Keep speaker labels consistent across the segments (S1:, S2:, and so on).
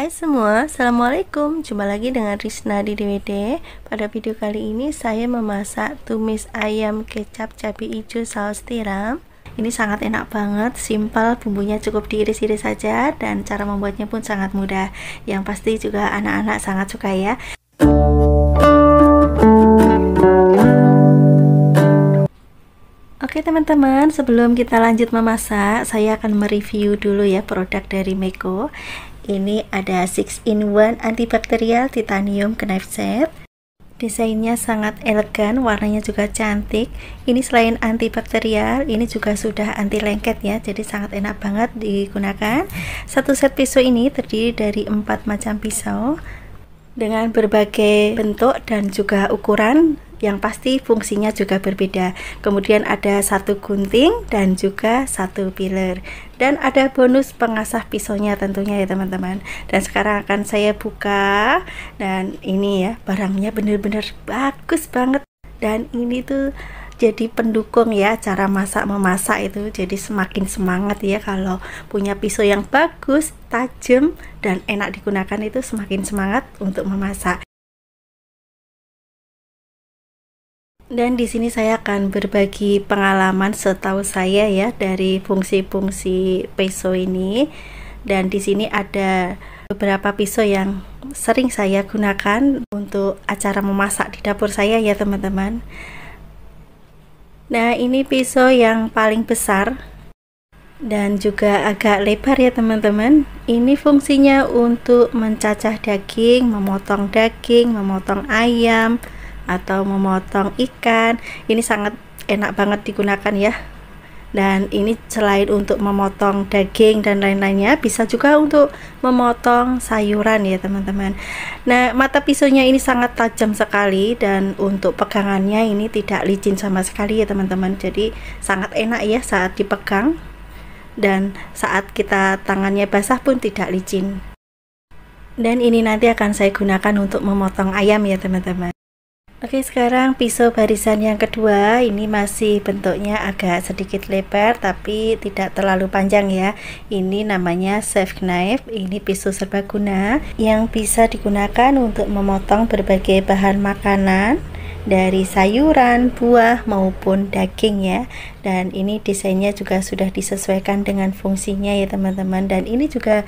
S1: Hai semua, Assalamualaikum Jumpa lagi dengan Rizna di DWD Pada video kali ini saya memasak tumis ayam kecap cabai hijau saus tiram Ini sangat enak banget, simple, bumbunya cukup diiris-iris saja Dan cara membuatnya pun sangat mudah Yang pasti juga anak-anak sangat suka ya Oke teman-teman, sebelum kita lanjut memasak, saya akan mereview dulu ya produk dari Meko. Ini ada 6 in 1 antibakterial titanium knife set. Desainnya sangat elegan, warnanya juga cantik. Ini selain antibakterial, ini juga sudah anti lengket ya, jadi sangat enak banget digunakan. Satu set pisau ini terdiri dari empat macam pisau dengan berbagai bentuk dan juga ukuran yang pasti fungsinya juga berbeda. Kemudian ada satu gunting dan juga satu piler. Dan ada bonus pengasah pisaunya tentunya ya teman-teman. Dan sekarang akan saya buka dan ini ya barangnya bener-bener bagus banget. Dan ini tuh jadi pendukung ya cara masak memasak itu jadi semakin semangat ya kalau punya pisau yang bagus tajam dan enak digunakan itu semakin semangat untuk memasak Dan di sini saya akan berbagi pengalaman setahu saya ya dari fungsi-fungsi peso ini. Dan di sini ada beberapa pisau yang sering saya gunakan untuk acara memasak di dapur saya ya teman-teman. Nah, ini pisau yang paling besar dan juga agak lebar ya teman-teman. Ini fungsinya untuk mencacah daging, memotong daging, memotong ayam, atau memotong ikan ini sangat enak banget digunakan ya dan ini selain untuk memotong daging dan lain-lainnya bisa juga untuk memotong sayuran ya teman-teman nah mata pisaunya ini sangat tajam sekali dan untuk pegangannya ini tidak licin sama sekali ya teman-teman jadi sangat enak ya saat dipegang dan saat kita tangannya basah pun tidak licin dan ini nanti akan saya gunakan untuk memotong ayam ya teman-teman Oke sekarang pisau barisan yang kedua ini masih bentuknya agak sedikit lebar tapi tidak terlalu panjang ya ini namanya chef knife ini pisau serbaguna yang bisa digunakan untuk memotong berbagai bahan makanan dari sayuran, buah maupun daging ya dan ini desainnya juga sudah disesuaikan dengan fungsinya ya teman-teman dan ini juga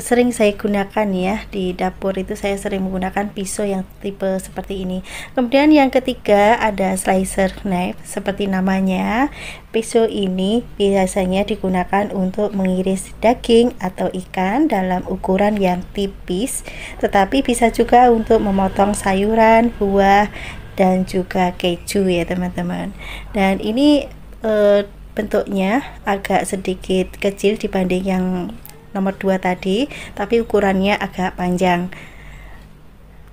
S1: sering saya gunakan ya di dapur itu saya sering menggunakan pisau yang tipe seperti ini kemudian yang ketiga ada slicer knife seperti namanya pisau ini biasanya digunakan untuk mengiris daging atau ikan dalam ukuran yang tipis tetapi bisa juga untuk memotong sayuran buah dan juga keju ya teman-teman dan ini eh, bentuknya agak sedikit kecil dibanding yang nomor 2 tadi tapi ukurannya agak panjang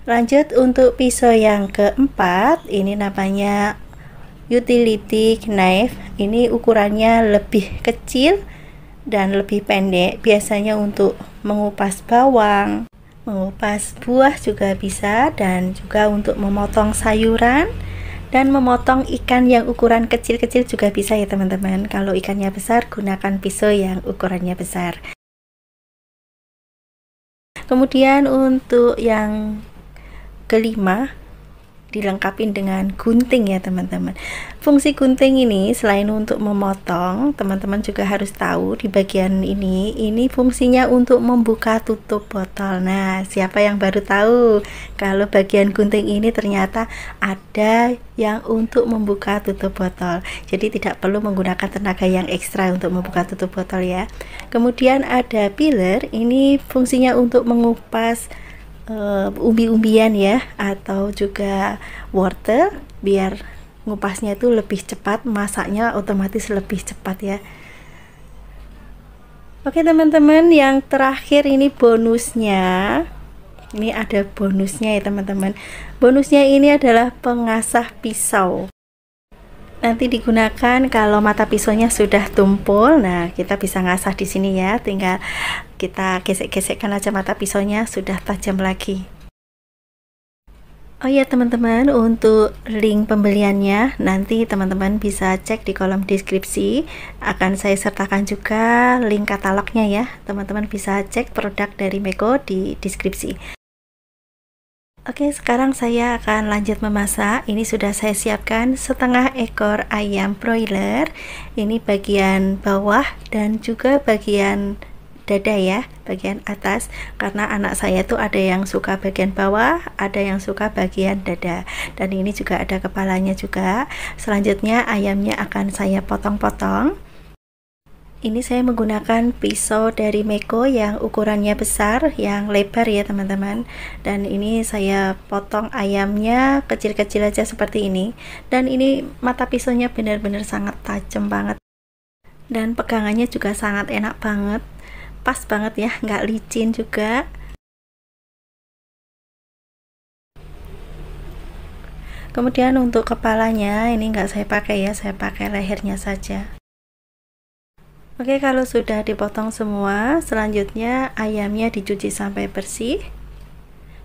S1: lanjut untuk pisau yang keempat ini namanya utility knife ini ukurannya lebih kecil dan lebih pendek biasanya untuk mengupas bawang mengupas buah juga bisa dan juga untuk memotong sayuran dan memotong ikan yang ukuran kecil-kecil juga bisa ya teman-teman kalau ikannya besar gunakan pisau yang ukurannya besar kemudian untuk yang kelima dilengkapi dengan gunting ya teman-teman fungsi gunting ini selain untuk memotong teman-teman juga harus tahu di bagian ini ini fungsinya untuk membuka tutup botol nah siapa yang baru tahu kalau bagian gunting ini ternyata ada yang untuk membuka tutup botol jadi tidak perlu menggunakan tenaga yang ekstra untuk membuka tutup botol ya kemudian ada piler ini fungsinya untuk mengupas uh, umbi-umbian ya atau juga wortel biar ngupasnya itu lebih cepat, masaknya otomatis lebih cepat ya. Oke teman-teman, yang terakhir ini bonusnya. Ini ada bonusnya ya teman-teman. Bonusnya ini adalah pengasah pisau nanti digunakan kalau mata pisaunya sudah tumpul. Nah, kita bisa ngasah di sini ya. Tinggal kita gesek-gesekkan aja mata pisaunya sudah tajam lagi. Oh ya teman-teman, untuk link pembeliannya nanti teman-teman bisa cek di kolom deskripsi. Akan saya sertakan juga link katalognya ya. Teman-teman bisa cek produk dari Meko di deskripsi. Oke, sekarang saya akan lanjut memasak. Ini sudah saya siapkan setengah ekor ayam broiler. Ini bagian bawah dan juga bagian dada ya, bagian atas. Karena anak saya tuh ada yang suka bagian bawah, ada yang suka bagian dada. Dan ini juga ada kepalanya juga. Selanjutnya ayamnya akan saya potong-potong ini saya menggunakan pisau dari Meko yang ukurannya besar yang lebar ya teman-teman dan ini saya potong ayamnya kecil-kecil aja seperti ini dan ini mata pisaunya benar-benar sangat tajam banget dan pegangannya juga sangat enak banget pas banget ya nggak licin juga kemudian untuk kepalanya ini nggak saya pakai ya saya pakai lehernya saja Oke, kalau sudah dipotong semua, selanjutnya ayamnya dicuci sampai bersih.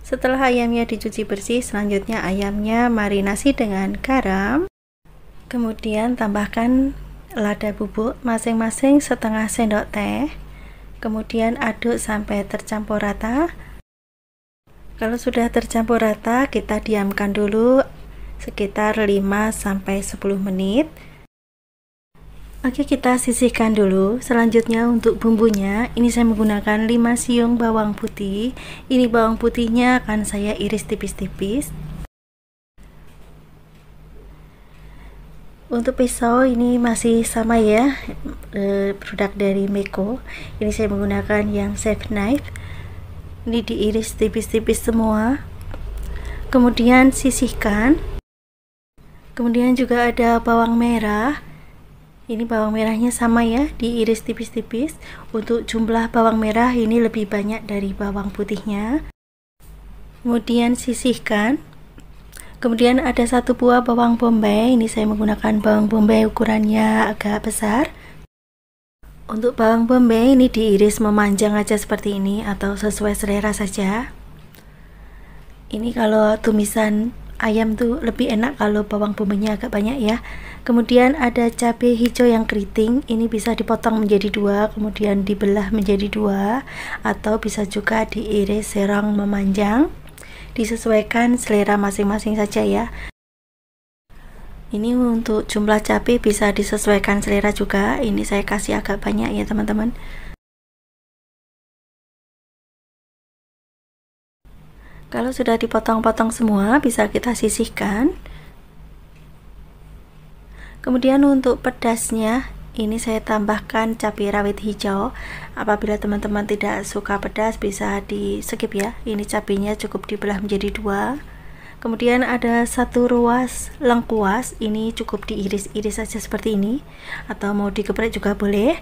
S1: Setelah ayamnya dicuci bersih, selanjutnya ayamnya marinasi dengan garam. Kemudian tambahkan lada bubuk masing-masing setengah sendok teh. Kemudian aduk sampai tercampur rata. Kalau sudah tercampur rata, kita diamkan dulu sekitar 5 sampai 10 menit Oke kita sisihkan dulu Selanjutnya untuk bumbunya Ini saya menggunakan 5 siung bawang putih Ini bawang putihnya akan saya iris tipis-tipis Untuk pisau ini masih sama ya e, Produk dari Meko Ini saya menggunakan yang safe knife Ini diiris tipis-tipis semua Kemudian sisihkan Kemudian juga ada bawang merah ini bawang merahnya sama ya diiris tipis-tipis untuk jumlah bawang merah ini lebih banyak dari bawang putihnya kemudian sisihkan kemudian ada satu buah bawang bombay ini saya menggunakan bawang bombay ukurannya agak besar untuk bawang bombay ini diiris memanjang aja seperti ini atau sesuai selera saja ini kalau tumisan ayam tuh lebih enak kalau bawang bumbunya agak banyak ya kemudian ada cabai hijau yang keriting ini bisa dipotong menjadi dua kemudian dibelah menjadi dua atau bisa juga diiris serong memanjang disesuaikan selera masing-masing saja ya ini untuk jumlah cabai bisa disesuaikan selera juga ini saya kasih agak banyak ya teman-teman Kalau sudah dipotong-potong semua, bisa kita sisihkan. Kemudian untuk pedasnya, ini saya tambahkan cabai rawit hijau. Apabila teman-teman tidak suka pedas, bisa di skip ya. Ini cabainya cukup dibelah menjadi dua. Kemudian ada satu ruas lengkuas, ini cukup diiris-iris saja seperti ini atau mau digeprek juga boleh.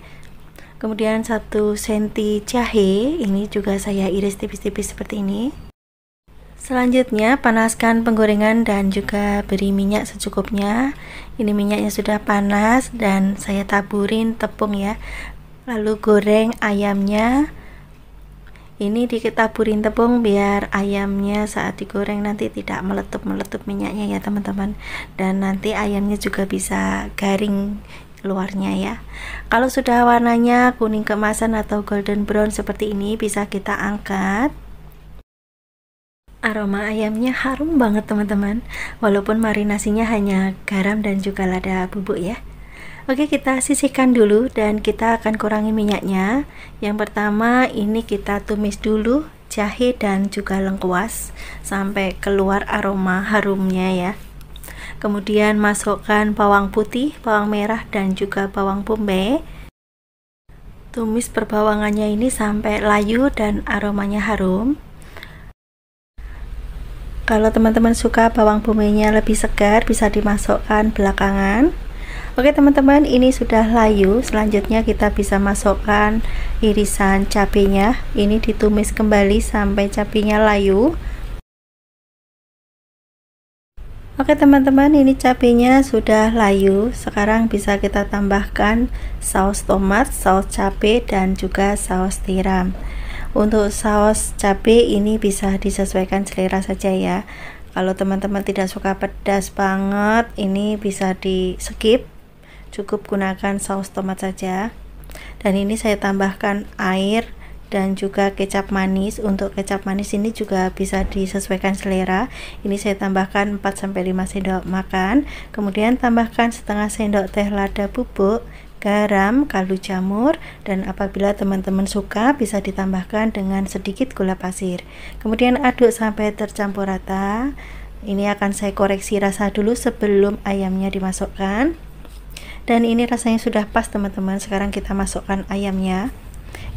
S1: Kemudian satu senti jahe, ini juga saya iris tipis-tipis seperti ini. Selanjutnya panaskan penggorengan dan juga beri minyak secukupnya. Ini minyaknya sudah panas dan saya taburin tepung ya. Lalu goreng ayamnya. Ini diketaburin tepung biar ayamnya saat digoreng nanti tidak meletup-meletup minyaknya ya teman-teman. Dan nanti ayamnya juga bisa garing luarnya ya kalau sudah warnanya kuning kemasan atau golden brown seperti ini bisa kita angkat Aroma ayamnya harum banget teman-teman Walaupun marinasinya hanya garam dan juga lada bubuk ya Oke kita sisihkan dulu dan kita akan kurangi minyaknya Yang pertama ini kita tumis dulu jahe dan juga lengkuas Sampai keluar aroma harumnya ya Kemudian masukkan bawang putih, bawang merah dan juga bawang bombay Tumis perbawangannya ini sampai layu dan aromanya harum kalau teman-teman suka bawang bumbunya lebih segar bisa dimasukkan belakangan Oke teman-teman ini sudah layu selanjutnya kita bisa masukkan irisan cabenya ini ditumis kembali sampai cabenya layu Oke teman-teman ini cabenya sudah layu sekarang bisa kita tambahkan saus tomat, saus cabe dan juga saus tiram untuk saus cabai ini bisa disesuaikan selera saja ya. Kalau teman-teman tidak suka pedas banget, ini bisa di skip. Cukup gunakan saus tomat saja. Dan ini saya tambahkan air dan juga kecap manis. Untuk kecap manis ini juga bisa disesuaikan selera. Ini saya tambahkan 4 5 sendok makan. Kemudian tambahkan setengah sendok teh lada bubuk garam, kaldu jamur, dan apabila teman-teman suka bisa ditambahkan dengan sedikit gula pasir. Kemudian aduk sampai tercampur rata. Ini akan saya koreksi rasa dulu sebelum ayamnya dimasukkan. Dan ini rasanya sudah pas teman-teman. Sekarang kita masukkan ayamnya.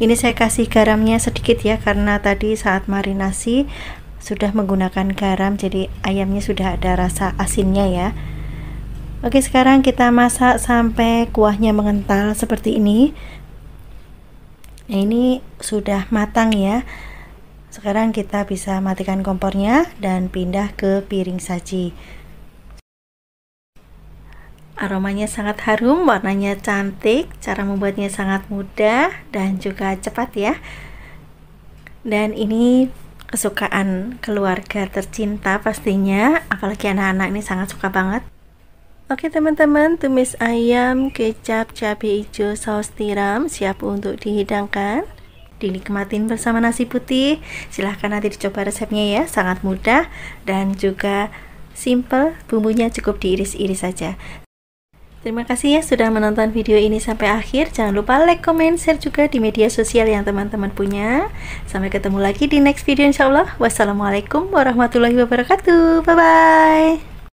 S1: Ini saya kasih garamnya sedikit ya karena tadi saat marinasi sudah menggunakan garam jadi ayamnya sudah ada rasa asinnya ya. Oke sekarang kita masak sampai kuahnya mengental seperti ini nah, ini sudah matang ya sekarang kita bisa matikan kompornya dan pindah ke piring saji aromanya sangat harum warnanya cantik cara membuatnya sangat mudah dan juga cepat ya dan ini kesukaan keluarga tercinta pastinya apalagi anak-anak ini sangat suka banget Oke teman-teman, tumis ayam, kecap, cabai hijau, saus tiram siap untuk dihidangkan. Dinikmatin bersama nasi putih. Silahkan nanti dicoba resepnya ya, sangat mudah dan juga simple. Bumbunya cukup diiris-iris saja. Terima kasih ya sudah menonton video ini sampai akhir. Jangan lupa like, comment, share juga di media sosial yang teman-teman punya. Sampai ketemu lagi di next video insya Allah. Wassalamualaikum warahmatullahi wabarakatuh. Bye-bye.